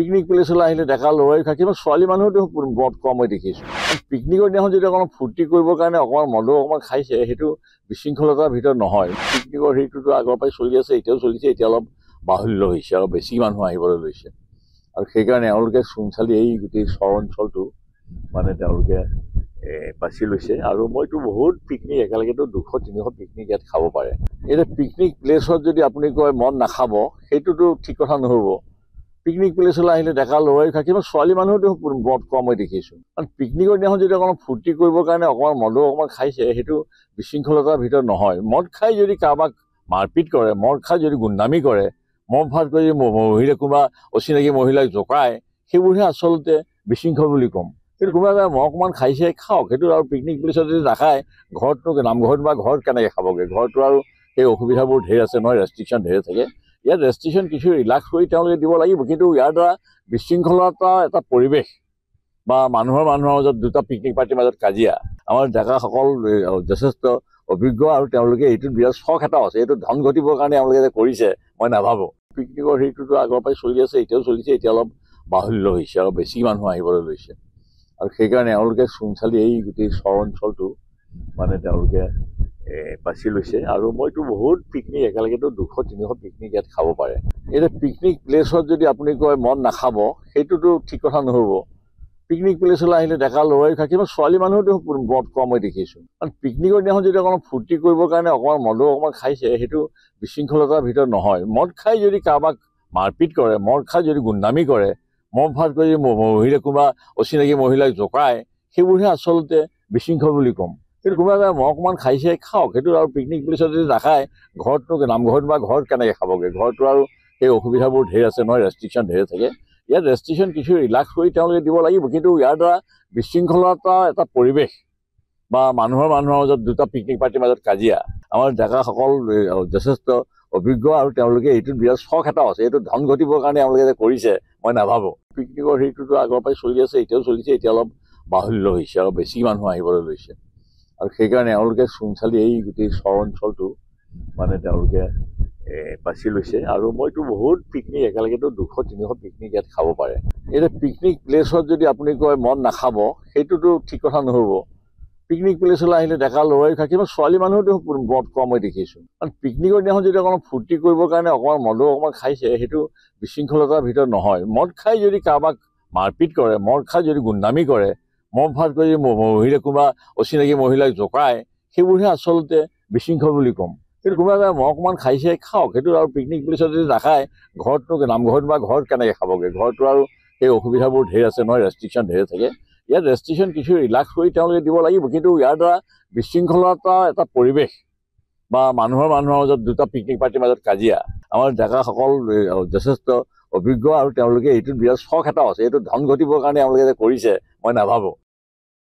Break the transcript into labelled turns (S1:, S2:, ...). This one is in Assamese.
S1: পিকনিক প্লেচলৈ আহিলে দেখা ল'ৰাই খায় কিন্তু ছোৱালী মানুহো তেওঁ বৰ কম মই দেখিছোঁ পিকনিকৰ দিনাখন যদি অকণমান ফূৰ্তি কৰিবৰ কাৰণে অকণমান মদো অকণমান খাইছে সেইটো বিশৃংখলতাৰ ভিতৰত নহয় পিকনিকৰ সেইটোতো আগৰ পৰাই চলি আছে এতিয়াও চলিছে এতিয়া অলপ বাহুল্য হৈছে আৰু বেছি মানুহ আহিবলৈ লৈছে আৰু সেইকাৰণে এওঁলোকে চুনচালি এই গোটেই চৰ অঞ্চলটো মানে তেওঁলোকে বাছি লৈছে আৰু মইতো বহুত পিকনিক একেলগেতো দুশ তিনিশ পিকনিক ইয়াত খাব পাৰে এতিয়া পিকনিক প্লেচত যদি আপুনি কয় মন নাখাব সেইটোতো ঠিক কথা নহ'ব পিকনিক প্লেচলৈ আহিলে ডেকা ল'ৰাই খায় কিন্তু ছোৱালী মানুহেতো বৰ কম মই দেখিছোঁ কাৰণ পিকনিকৰ দিনাখন যদি অকণমান ফূৰ্তি কৰিবৰ কাৰণে অকণমান মদো অকণমান খাইছে সেইটো বিশৃংখলতাৰ ভিতৰত নহয় মদ খাই যদি কাৰোবাক মাৰপিট কৰে মদ খাই যদি গুণ্ডামী কৰে মদ ভাত কৰি যদি মহিলা কোনোবা অচিনাকি মহিলাক জোকায় সেইবোৰহে আচলতে বিশৃংখল বুলি ক'ম কিন্তু কোনোবা মই অকণমান খাইছে খাওক সেইটো আৰু পিকনিক প্লেচত যদি নাখায় ঘৰতনো নামঘৰত বা ঘৰত কেনেকৈ খাবগৈ ঘৰটো আৰু সেই অসুবিধাবোৰ ঢেৰ আছে নহয় ৰেষ্ট্ৰিকশ্যন ধেৰ থাকে ইয়াত ৰেষ্ট্ৰিকশ্যন কিছু ৰিলাক্স কৰি তেওঁলোকে দিব লাগিব কিন্তু ইয়াৰ দ্বাৰা বিশৃংখলতা এটা পৰিৱেশ বা মানুহৰ মানুহৰ মাজত দুটা পিকনিক পাৰ্টিৰ মাজত কাজিয়া আমাৰ জেগাসকল যথেষ্ট অভিজ্ঞ আৰু তেওঁলোকে এইটোত বিৰাট চখ এটাও আছে এইটো ধন ঘটিবৰ কাৰণে এওঁলোকে যে কৰিছে মই নাভাবোঁ পিকনিকৰ হেৰিটোতো আগৰ পৰাই চলি আছে এতিয়াও চলিছে এতিয়া অলপ বাহুল্য হৈছে আৰু বেছি মানুহ আহিবলৈ লৈছে আৰু সেইকাৰণে এওঁলোকে চুনচালি এই গোটেই চৰ অঞ্চলটো মানে তেওঁলোকে বাছি লৈছে আৰু মইতো বহুত পিকনিক একেলগেতো দুশ তিনিশ পিকনিক ইয়াত খাব পাৰে এতিয়া পিকনিক প্লেচত যদি আপুনি কয় মন নাখাব সেইটোতো ঠিক কথা নহ'ব পিকনিক প্লেচলৈ আহিলে ডেকা ল'ৰাই খায় কিন্তু ছোৱালী মানুহেতো মদ কম মই দেখিছোঁ কাৰণ পিকনিকৰ দিনাখন যদি অকণমান ফূৰ্তি কৰিবৰ কাৰণে অকণমান মদো অকণমান খাইছে সেইটো বিশৃংখলতাৰ ভিতৰত নহয় মদ খাই যদি কাৰোবাক মাৰপিট কৰে মদ খাই যদি গুণ্ডামি কৰে মদ ভাত কৰি মহিলা কোনোবা অচিনাকি মহিলাক জকায় সেইবোৰহে আচলতে বিশৃংখল বুলি ক'ম কিন্তু কোনোবা কোনোবাই মই অকণমান খাইছে খাওক সেইটো আৰু পিকনিক বুলি যদি নাখায় ঘৰটো নামঘৰত বা ঘৰত কেনেকৈ খাবগৈ ঘৰটো আৰু সেই অসুবিধাবোৰ ঢেৰ আছে নহয় ৰেষ্ট্ৰিকশ্যন ধেৰ থাকে ইয়াত ৰেষ্ট্ৰিকশ্যন কিছু ৰিলাক্স কৰি তেওঁলোকে দিব লাগিব কিন্তু ইয়াৰ দ্বাৰা বিশৃংখলতা এটা পৰিৱেশ বা মানুহৰ মানুহৰ মাজত দুটা পিকনিক পাৰ্টিৰ মাজত কাজিয়া আমাৰ ডেকাসকল যথেষ্ট অভিজ্ঞ আৰু তেওঁলোকে এইটোত বিৰাট চখ এটাও আছে এইটো ধন ঘটিবৰ কাৰণে এওঁলোকে যে কৰিছে মই নাভাবোঁ পিকনিকৰ হেৰিটোতো আগৰ পৰাই চলি আছে এতিয়াও চলিছে এতিয়া অলপ বাহুল্য হৈছে আৰু বেছি মানুহ আহিবলৈ লৈছে আৰু সেইকাৰণে এওঁলোকে চুনচালি এই গোটেই চৰ অঞ্চলটো মানে তেওঁলোকে বাছি লৈছে আৰু মইতো বহুত পিকনিক একেলগেতো দুশ তিনিশ পিকনিক ইয়াত খাব পাৰে এতিয়া পিকনিক প্লেচত যদি আপুনি কয় মন নাখাব সেইটোতো ঠিক কথা নহ'ব পিকনিক প্লেচলৈ আহিলে ডেকা ল'ৰাই খায় কিন্তু ছোৱালী মানুহো দেখোন মদ খোৱা মই দেখিছোঁ কাৰণ পিকনিকৰ দিনাখন যদি অকণমান ফূৰ্তি কৰিবৰ কাৰণে অকণমান মদো অকণমান খাইছে সেইটো বিশৃংখলতাৰ ভিতৰত নহয় মদ খাই যদি কাৰোবাক মাৰপিট কৰে মদ খাই যদি গুণ্ডামি কৰে মদ ভাত কৰি মহিলা কোনোবা অচিনাকি মহিলাক জকাই সেইবোৰহে আচলতে বিশৃংখল বুলি ক'ম কিন্তু কোনোবা এটা মহ অকণমান খাইছে খাওক সেইটো আৰু পিকনিক বুলি যদি নাখায় ঘৰতনো নামঘৰত বা ঘৰত কেনেকৈ খাবগৈ ঘৰতো আৰু সেই অসুবিধাবোৰ ঢেৰ আছে নহয় ৰেষ্ট্ৰিকশ্যন ধেৰ থাকে ইয়াত ৰেষ্ট্ৰিকশ্যন কিছু ৰিলাক্স কৰি তেওঁলোকে দিব লাগিব কিন্তু ইয়াৰ দ্বাৰা বিশৃংখলতা এটা পৰিৱেশ বা মানুহৰ মানুহৰ মাজত দুটা পিকনিক পাৰ্টিৰ মাজত কাজিয়া আমাৰ ডেকাসকল যথেষ্ট অভিজ্ঞ আৰু তেওঁলোকে এইটোত বিৰাট চখ এটাও আছে এইটো ধন ঘটিবৰ কাৰণে এওঁলোকে যে কৰিছে Bueno, vamos.